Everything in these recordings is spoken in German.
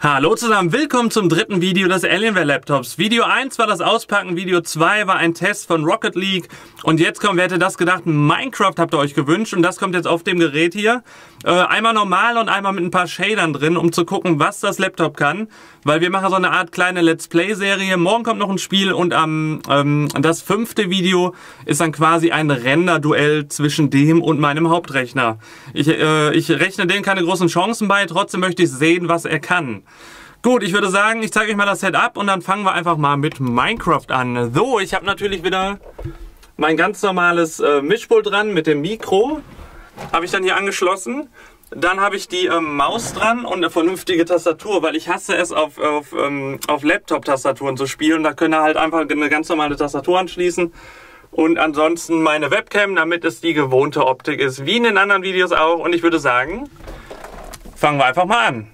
Hallo zusammen, willkommen zum dritten Video des Alienware Laptops. Video 1 war das Auspacken, Video 2 war ein Test von Rocket League und jetzt kommt, wer hätte das gedacht, Minecraft habt ihr euch gewünscht und das kommt jetzt auf dem Gerät hier. Äh, einmal normal und einmal mit ein paar Shadern drin, um zu gucken, was das Laptop kann, weil wir machen so eine Art kleine Let's Play Serie. Morgen kommt noch ein Spiel und am ähm, das fünfte Video ist dann quasi ein Render-Duell zwischen dem und meinem Hauptrechner. Ich, äh, ich rechne dem keine großen Chancen bei, trotzdem möchte ich sehen, was er kann. Gut, ich würde sagen, ich zeige euch mal das Setup und dann fangen wir einfach mal mit Minecraft an. So, ich habe natürlich wieder mein ganz normales äh, Mischpult dran mit dem Mikro. Habe ich dann hier angeschlossen. Dann habe ich die ähm, Maus dran und eine vernünftige Tastatur, weil ich hasse es, auf, auf, ähm, auf Laptop-Tastaturen zu spielen. Da können ihr halt einfach eine ganz normale Tastatur anschließen. Und ansonsten meine Webcam, damit es die gewohnte Optik ist, wie in den anderen Videos auch. Und ich würde sagen, fangen wir einfach mal an.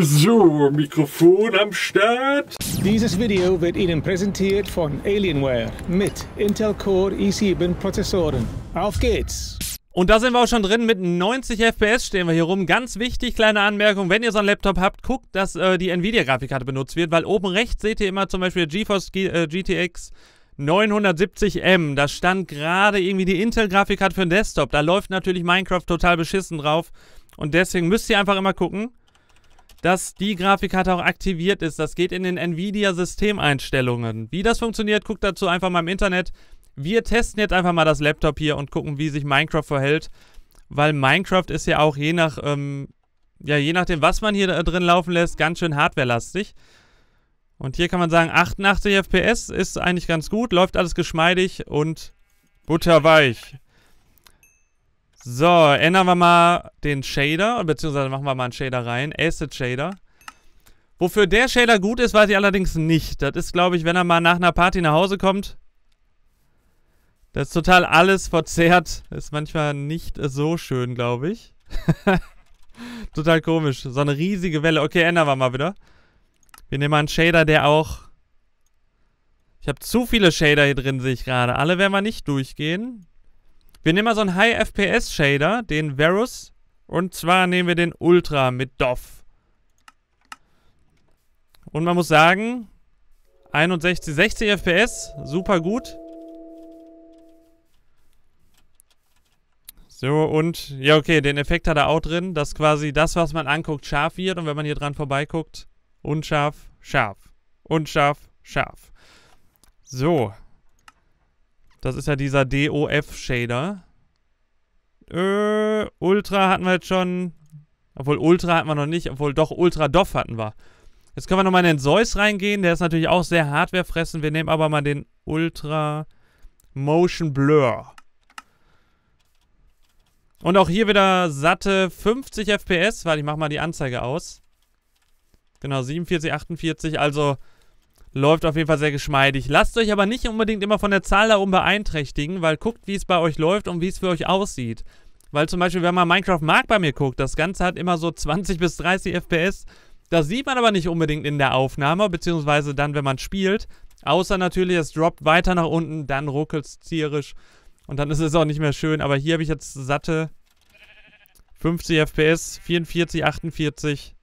So, Mikrofon am Start. Dieses Video wird Ihnen präsentiert von Alienware mit Intel Core i7 Prozessoren. Auf geht's! Und da sind wir auch schon drin, mit 90 FPS stehen wir hier rum. Ganz wichtig, kleine Anmerkung, wenn ihr so einen Laptop habt, guckt, dass äh, die Nvidia-Grafikkarte benutzt wird, weil oben rechts seht ihr immer zum Beispiel GeForce G äh, GTX 970M. Da stand gerade irgendwie die Intel-Grafikkarte für den Desktop. Da läuft natürlich Minecraft total beschissen drauf. Und deswegen müsst ihr einfach immer gucken, dass die Grafikkarte auch aktiviert ist. Das geht in den Nvidia-Systemeinstellungen. Wie das funktioniert, guckt dazu einfach mal im Internet. Wir testen jetzt einfach mal das Laptop hier und gucken, wie sich Minecraft verhält. Weil Minecraft ist ja auch je nach, ähm, ja, je nachdem, was man hier äh, drin laufen lässt, ganz schön hardwarelastig. Und hier kann man sagen, 88 FPS ist eigentlich ganz gut, läuft alles geschmeidig und butterweich. So, ändern wir mal den Shader, beziehungsweise machen wir mal einen Shader rein. Acid Shader. Wofür der Shader gut ist, weiß ich allerdings nicht. Das ist, glaube ich, wenn er mal nach einer Party nach Hause kommt. Das ist total alles verzerrt. ist manchmal nicht so schön, glaube ich. total komisch. So eine riesige Welle. Okay, ändern wir mal wieder. Wir nehmen mal einen Shader, der auch... Ich habe zu viele Shader hier drin, sehe ich gerade. Alle werden wir nicht durchgehen. Wir nehmen mal so einen High FPS Shader, den Verus. Und zwar nehmen wir den Ultra mit DOF. Und man muss sagen, 61, 60 FPS, super gut. So, und, ja okay, den Effekt hat er auch drin, dass quasi das, was man anguckt, scharf wird. Und wenn man hier dran vorbeiguckt, unscharf, scharf. Unscharf, scharf. So. Das ist ja dieser DOF-Shader. Äh, Ultra hatten wir jetzt schon. Obwohl Ultra hatten wir noch nicht, obwohl doch Ultra Doff hatten wir. Jetzt können wir nochmal in den Zeus reingehen. Der ist natürlich auch sehr hardwarefressend. Wir nehmen aber mal den Ultra Motion Blur. Und auch hier wieder satte 50 FPS. Warte, ich mach mal die Anzeige aus. Genau, 47, 48. Also Läuft auf jeden Fall sehr geschmeidig. Lasst euch aber nicht unbedingt immer von der Zahl da oben beeinträchtigen, weil guckt, wie es bei euch läuft und wie es für euch aussieht. Weil zum Beispiel, wenn man Minecraft Mark bei mir guckt, das Ganze hat immer so 20 bis 30 FPS. Das sieht man aber nicht unbedingt in der Aufnahme, beziehungsweise dann, wenn man spielt. Außer natürlich, es droppt weiter nach unten, dann ruckelt es zierisch. Und dann ist es auch nicht mehr schön. Aber hier habe ich jetzt satte 50 FPS, 44, 48.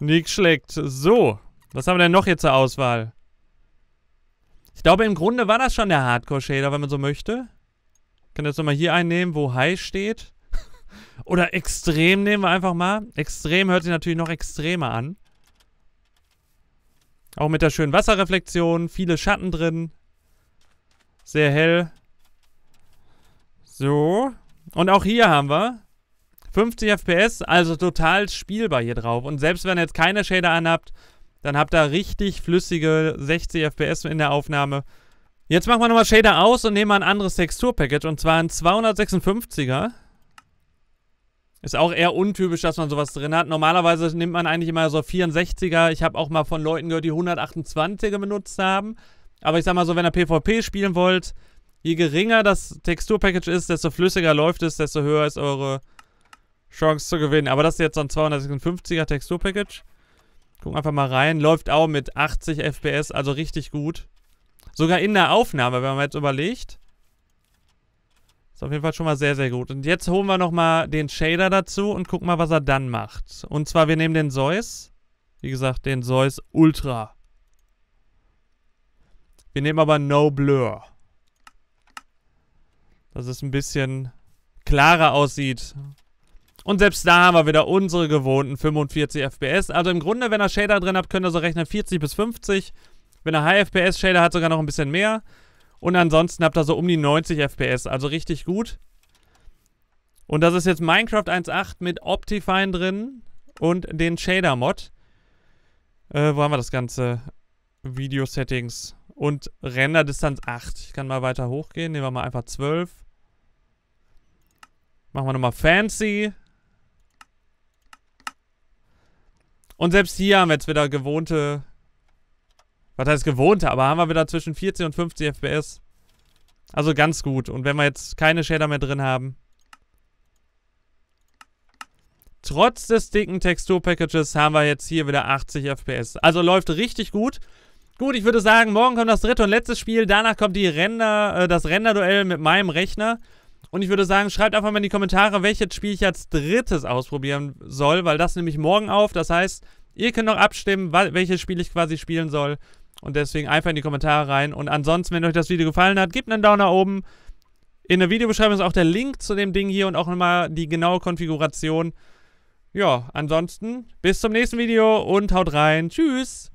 Nichts schlägt. So. Was haben wir denn noch hier zur Auswahl? Ich glaube, im Grunde war das schon der Hardcore-Shader, wenn man so möchte. Ich kann jetzt nochmal hier einnehmen, wo High steht. Oder Extrem nehmen wir einfach mal. Extrem hört sich natürlich noch extremer an. Auch mit der schönen Wasserreflexion, viele Schatten drin. Sehr hell. So. Und auch hier haben wir 50 FPS, also total spielbar hier drauf. Und selbst wenn ihr jetzt keine Shader anhabt, dann habt ihr richtig flüssige 60 FPS in der Aufnahme. Jetzt machen wir nochmal Shader aus und nehmen mal ein anderes Texturpackage und zwar ein 256er. Ist auch eher untypisch, dass man sowas drin hat. Normalerweise nimmt man eigentlich immer so 64er. Ich habe auch mal von Leuten gehört, die 128er benutzt haben. Aber ich sag mal so, wenn ihr PvP spielen wollt, je geringer das Texturpackage ist, desto flüssiger läuft es, desto höher ist eure Chance zu gewinnen. Aber das ist jetzt so ein 256er Texturpackage. Gucken einfach mal rein. Läuft auch mit 80 FPS, also richtig gut. Sogar in der Aufnahme, wenn man jetzt überlegt. Ist auf jeden Fall schon mal sehr, sehr gut. Und jetzt holen wir nochmal den Shader dazu und gucken mal, was er dann macht. Und zwar, wir nehmen den Zeus. Wie gesagt, den Zeus Ultra. Wir nehmen aber No Blur. Dass es ein bisschen klarer aussieht. Und selbst da haben wir wieder unsere gewohnten 45 FPS. Also im Grunde, wenn ihr Shader drin habt, könnt ihr so rechnen 40 bis 50. Wenn ihr High FPS Shader hat, sogar noch ein bisschen mehr. Und ansonsten habt ihr so um die 90 FPS. Also richtig gut. Und das ist jetzt Minecraft 1.8 mit Optifine drin und den Shader Mod. Äh, wo haben wir das ganze? Video Settings und Renderdistanz 8. Ich kann mal weiter hochgehen. Nehmen wir mal einfach 12. Machen wir nochmal Fancy. Und selbst hier haben wir jetzt wieder gewohnte... Was heißt gewohnte? Aber haben wir wieder zwischen 40 und 50 FPS. Also ganz gut. Und wenn wir jetzt keine Shader mehr drin haben... Trotz des dicken Textur-Packages haben wir jetzt hier wieder 80 FPS. Also läuft richtig gut. Gut, ich würde sagen, morgen kommt das dritte und letzte Spiel. Danach kommt die Render, äh, das Render-Duell mit meinem Rechner. Und ich würde sagen, schreibt einfach mal in die Kommentare, welches Spiel ich als drittes ausprobieren soll, weil das nehme ich morgen auf. Das heißt, ihr könnt noch abstimmen, welches Spiel ich quasi spielen soll. Und deswegen einfach in die Kommentare rein. Und ansonsten, wenn euch das Video gefallen hat, gebt einen Daumen nach oben. In der Videobeschreibung ist auch der Link zu dem Ding hier und auch nochmal die genaue Konfiguration. Ja, ansonsten bis zum nächsten Video und haut rein. Tschüss!